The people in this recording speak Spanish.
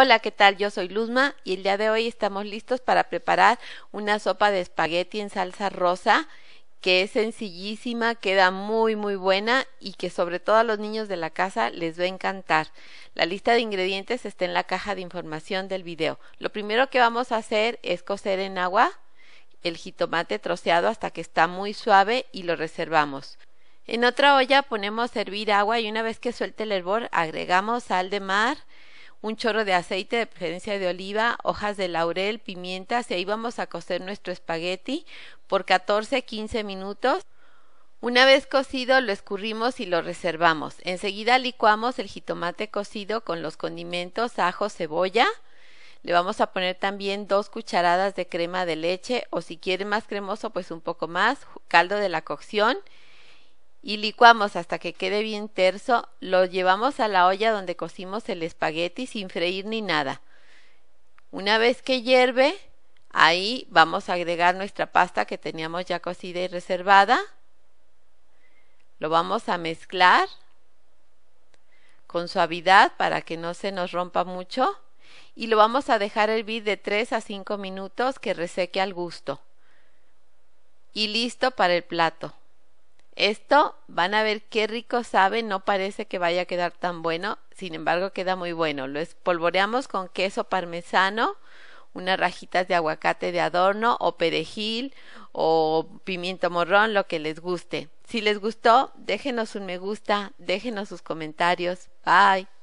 Hola, ¿qué tal? Yo soy Luzma y el día de hoy estamos listos para preparar una sopa de espagueti en salsa rosa que es sencillísima, queda muy muy buena y que sobre todo a los niños de la casa les va a encantar. La lista de ingredientes está en la caja de información del video. Lo primero que vamos a hacer es cocer en agua el jitomate troceado hasta que está muy suave y lo reservamos. En otra olla ponemos a hervir agua y una vez que suelte el hervor agregamos sal de mar, un chorro de aceite, de preferencia de oliva, hojas de laurel, pimientas y ahí vamos a cocer nuestro espagueti por 14-15 minutos. Una vez cocido lo escurrimos y lo reservamos. Enseguida licuamos el jitomate cocido con los condimentos ajo, cebolla. Le vamos a poner también dos cucharadas de crema de leche o si quiere más cremoso pues un poco más, caldo de la cocción y licuamos hasta que quede bien terso, lo llevamos a la olla donde cocimos el espagueti sin freír ni nada. Una vez que hierve, ahí vamos a agregar nuestra pasta que teníamos ya cocida y reservada. Lo vamos a mezclar con suavidad para que no se nos rompa mucho y lo vamos a dejar hervir de 3 a 5 minutos que reseque al gusto. Y listo para el plato. Esto van a ver qué rico sabe, no parece que vaya a quedar tan bueno, sin embargo queda muy bueno. Lo espolvoreamos con queso parmesano, unas rajitas de aguacate de adorno o perejil o pimiento morrón, lo que les guste. Si les gustó, déjenos un me gusta, déjenos sus comentarios. Bye.